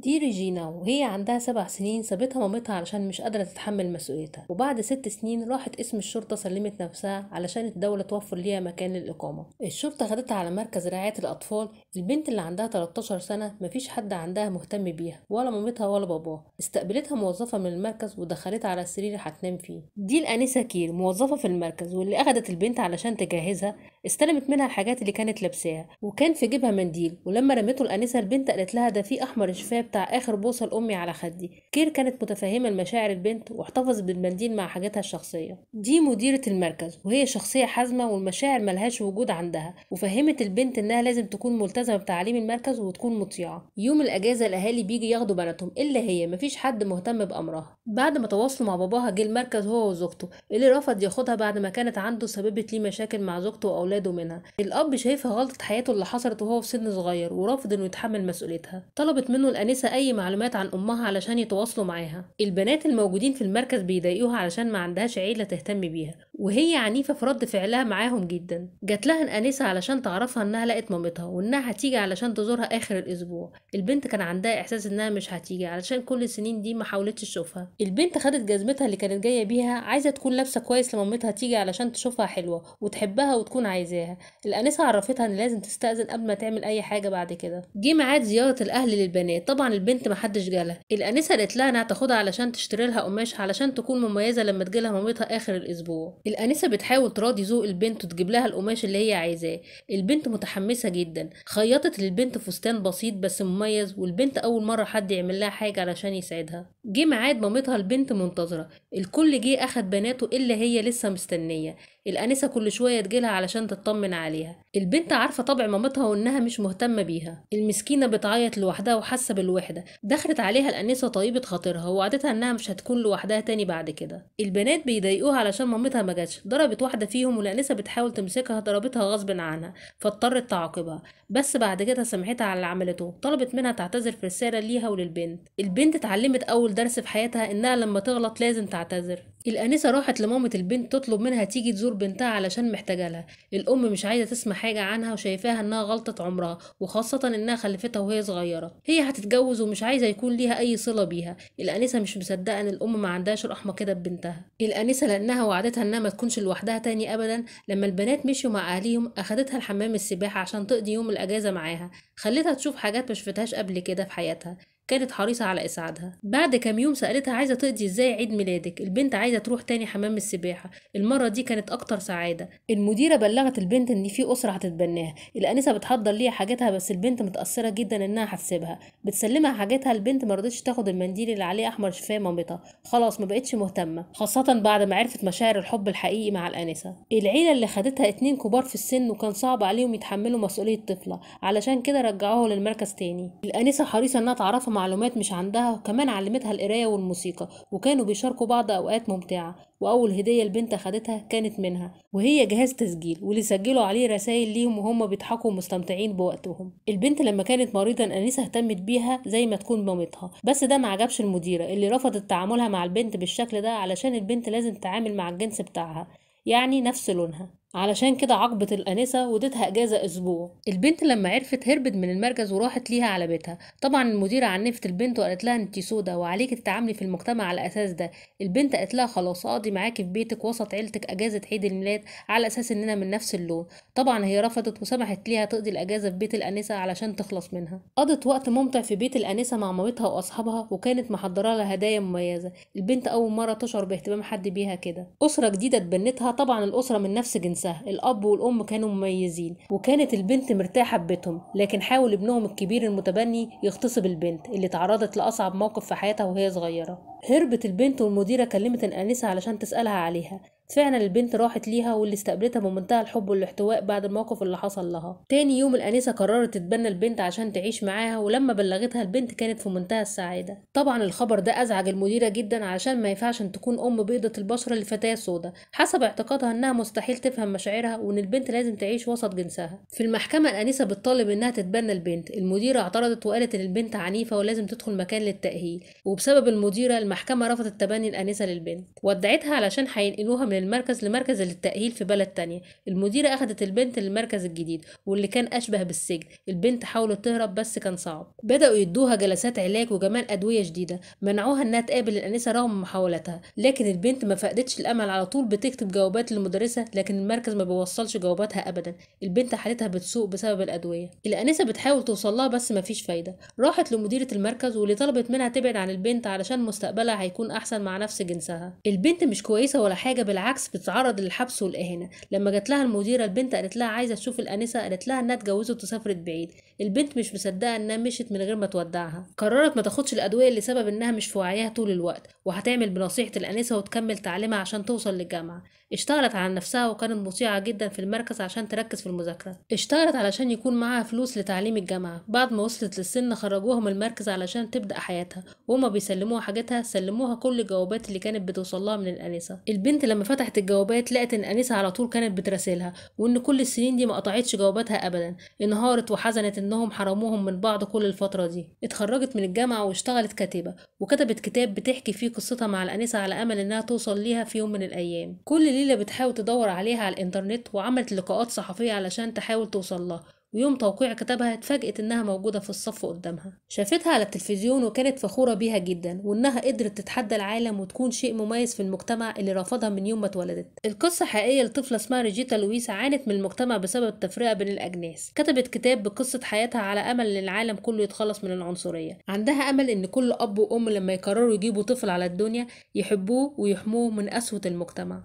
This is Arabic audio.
دي ريجينا وهي عندها سبع سنين سابتها مامتها علشان مش قادرة تتحمل مسؤوليتها وبعد ست سنين راحت اسم الشرطة سلمت نفسها علشان الدولة توفر ليها مكان للإقامة الشرطة خدتها على مركز رعاية الأطفال البنت اللي عندها 13 سنة مفيش حد عندها مهتم بيها ولا مامتها ولا باباها استقبلتها موظفة من المركز ودخلتها على السرير اللي هتنام فيه دي الأنسة كير موظفة في المركز واللي أخدت البنت علشان تجهزها استلمت منها الحاجات اللي كانت لابساها وكان في جيبها منديل ولما رميته الانسه البنت قالت لها ده في احمر شفاه بتاع اخر بوصه لامي على خدي كير كانت متفهمه لمشاعر البنت واحتفظت بالمنديل مع حاجاتها الشخصيه دي مديره المركز وهي شخصيه حازمه والمشاعر ملهاش وجود عندها وفهمت البنت انها لازم تكون ملتزمه بتعليم المركز وتكون مطيعه يوم الاجازه الاهالي بيجي ياخدوا بناتهم الا هي مفيش حد مهتم بامرها بعد ما تواصلوا مع باباها جه المركز هو وزوجته اللي رفض ياخدها بعد ما كانت عنده سببت ليه مشاكل مع زوجته واولاده اولاده منها الاب شايفها غلطه حياته اللي حصلت وهو في سن صغير ورافض انه يتحمل مسؤوليتها طلبت منه الانسه اي معلومات عن امها علشان يتواصلوا معاها البنات الموجودين في المركز بيضايقوها علشان ما عندهاش عيله تهتم بيها وهي عنيفة في رد فعلها معاهم جدا جات لها الأنسة علشان تعرفها انها لقت مامتها وانها هتيجي علشان تزورها اخر الاسبوع البنت كان عندها احساس انها مش هتيجي علشان كل السنين دي ما حاولتش تشوفها البنت خدت جزمتها اللي كانت جاية بيها عايزة تكون لابسة كويس لمامتها تيجي علشان تشوفها حلوة وتحبها وتكون عايزاها الانسة عرفتها ان لازم تستأذن قبل ما تعمل اي حاجة بعد كده جه ميعاد زيارة الاهل للبنات طبعا البنت ما حدش جالها الانسة قالت لها انها تاخدها علشان تشتري لها قماش علشان تكون مميزة لما تجيلها مامتها اخر الاسبوع الانسه بتحاول تراضي ذوق البنت وتجيب لها القماش اللي هي عايزاه البنت متحمسه جدا خيطت للبنت فستان بسيط بس مميز والبنت اول مره حد يعمل لها حاجه علشان يسعدها جه ميعاد مامتها البنت منتظره الكل جه اخد بناته الا هي لسه مستنيه الانسه كل شويه تجيلها علشان تطمن عليها البنت عارفه طبع مامتها وانها مش مهتمه بيها المسكينه بتعيط لوحدها وحاسه بالوحده دخلت عليها الانسه طيبه خاطرها ووعدتها انها مش هتكون لوحدها تاني بعد كده البنات بيضايقوها علشان مامتها ما جاتش ضربت واحدة فيهم والأنسة بتحاول تمسكها ضربتها غصب عنها فاضطرت تعاقبها بس بعد كده سمعتها على اللي عملته طلبت منها تعتذر في رسالة ليها وللبنت البنت اتعلمت أول درس في حياتها إنها لما تغلط لازم تعتذر الأنسة راحت لمامة البنت تطلب منها تيجي تزور بنتها علشان محتاجة لها الأم مش عايزة تسمع حاجة عنها وشايفاها إنها غلطة عمرها وخاصة إنها خلفتها وهي صغيرة هي هتتجوز ومش عايزة يكون ليها أي صلة بيها الأنسة مش مصدقة إن الأم ما عندهاش رحمة كده ببنتها الأنسة لأنها وعدتها إنها ما تكونش لوحدها تاني أبدا لما البنات مشوا مع أهليهم أخدتها الحمام السباحة عشان تقضي يوم الأجازة معاها خلتها تشوف حاجات مش قبل كده في حياتها كانت حريصة على إسعادها بعد كام يوم سألتها عايزة تقضي إزاي عيد ميلادك البنت عايزة تروح تاني حمام السباحة المرة دي كانت أكتر سعادة المديرة بلغت البنت إن في أسرة هتتبناها الأنسة بتحضر ليها حاجاتها بس البنت متأثرة جدا إنها هتسيبها بتسلمها حاجاتها البنت مرضتش تاخد المنديل اللي عليه أحمر شفاه مامتها خلاص ما بقتش مهتمة خاصة بعد ما عرفت مشاعر الحب الحقيقي مع الأنسة العيلة اللي خدتها اتنين كبار في السن وكان صعب عليهم يتحملوا مسؤولية طفلة علشان كده رجعوها للمركز تاني الأنسة حريصة إنها تعرفها معلومات مش عندها وكمان علمتها القراية والموسيقى وكانوا بيشاركوا بعض أوقات ممتعة وأول هدية البنت خدتها كانت منها وهي جهاز تسجيل واللي سجلوا عليه رسائل ليهم وهم بيضحكوا ومستمتعين بوقتهم البنت لما كانت مريضة أنيسة اهتمت بيها زي ما تكون مامتها بس ده ما عجبش المديرة اللي رفضت تعاملها مع البنت بالشكل ده علشان البنت لازم تتعامل مع الجنس بتاعها يعني نفس لونها علشان كده عاقبت الأنسة وادتها إجازة أسبوع البنت لما عرفت هربت من المركز وراحت ليها على بيتها طبعا المديرة عنفت البنت وقالت لها انت سودة وعليك تتعاملي في المجتمع على أساس ده البنت قالت لها خلاص أقضي معاكي في بيتك وسط عيلتك إجازة عيد الميلاد على أساس إننا من نفس اللون طبعا هي رفضت وسمحت ليها تقضي الإجازة في بيت الأنسة علشان تخلص منها قضت وقت ممتع في بيت الأنسة مع مامتها وأصحابها وكانت محضرة لها هدايا مميزة البنت أول مرة تشعر باهتمام حد بيها كده أسرة جديدة اتبنتها طبعا الأسرة من نفس جنس سهل الأب والأم كانوا مميزين وكانت البنت مرتاحة ببيتهم لكن حاول ابنهم الكبير المتبني يغتصب البنت اللي تعرضت لأصعب موقف في حياتها وهي صغيرة هربت البنت والمديرة كلمت الأنسة علشان تسألها عليها فعلا البنت راحت ليها واللي استقبلتها بمنتهى الحب والاحتواء بعد الموقف اللي حصل لها تاني يوم الانسه قررت تتبنى البنت عشان تعيش معاها ولما بلغتها البنت كانت في منتهى السعاده طبعا الخبر ده ازعج المديره جدا عشان ما ينفعش تكون ام بيضه البشره لفتاه سودا حسب اعتقادها انها مستحيل تفهم مشاعرها وان البنت لازم تعيش وسط جنسها في المحكمه الانسه بتطالب انها تتبنى البنت المديره اعترضت وقالت ان البنت عنيفه ولازم تدخل مكان للتاهيل وبسبب المديره المحكمه رفضت تبني الانسه للبنت ودعتها علشان هينقلوها من المركز لمركز للتأهيل في بلد تانية المديرة أخدت البنت للمركز الجديد واللي كان أشبه بالسجن البنت حاولت تهرب بس كان صعب بدأوا يدوها جلسات علاج وجمال أدوية جديدة منعوها إنها تقابل الأنسة رغم محاولاتها لكن البنت ما فقدتش الأمل على طول بتكتب جوابات للمدرسة لكن المركز ما بيوصلش جواباتها أبدا البنت حالتها بتسوء بسبب الأدوية الأنسة بتحاول توصلها بس مفيش فايدة راحت لمديرة المركز واللي طلبت منها تبعد عن البنت علشان مستقبلها هيكون أحسن مع نفس جنسها البنت مش كويسة ولا حاجة بالعكس بالعكس بتتعرض للحبس والاهانه لما جات لها المديره البنت قالت لها عايزه تشوف الانسه قالت لها انها اتجوزت وسافرت بعيد البنت مش مصدقه انها مشيت من غير ما تودعها قررت ما تاخدش الادويه لسبب انها مش في وعيها طول الوقت وهتعمل بنصيحه الانسه وتكمل تعليمها عشان توصل للجامعه اشتغلت على نفسها وكانت مطيعه جدا في المركز عشان تركز في المذاكره اشتغلت علشان يكون معاها فلوس لتعليم الجامعه بعد ما وصلت للسن خرجوها من المركز علشان تبدا حياتها وهما بيسلموها حاجتها سلموها كل الجوابات اللي كانت بتوصلها من الانسه البنت لما فتحت الجوابات لقت إن أنسة على طول كانت بتراسلها وإن كل السنين دي ما قطعتش جواباتها أبدا انهارت وحزنت إنهم حرموهم من بعض كل الفترة دي اتخرجت من الجامعة واشتغلت كاتبة وكتبت كتاب بتحكي فيه قصتها مع الأنسة على أمل إنها توصل ليها في يوم من الأيام كل ليلة بتحاول تدور عليها على الإنترنت وعملت لقاءات صحفية علشان تحاول توصل لها ويوم توقيع كتابها اتفاجئت إنها موجودة في الصف قدامها شافتها على التلفزيون وكانت فخورة بيها جدا وإنها قدرت تتحدى العالم وتكون شيء مميز في المجتمع اللي رفضها من يوم ما اتولدت القصة حقيقية لطفلة اسمها ريجيتا لويس عانت من المجتمع بسبب التفرقة بين الأجناس كتبت كتاب بقصة حياتها على أمل إن العالم كله يتخلص من العنصرية عندها أمل إن كل أب وأم لما يقرروا يجيبوا طفل على الدنيا يحبوه ويحموه من قسوة المجتمع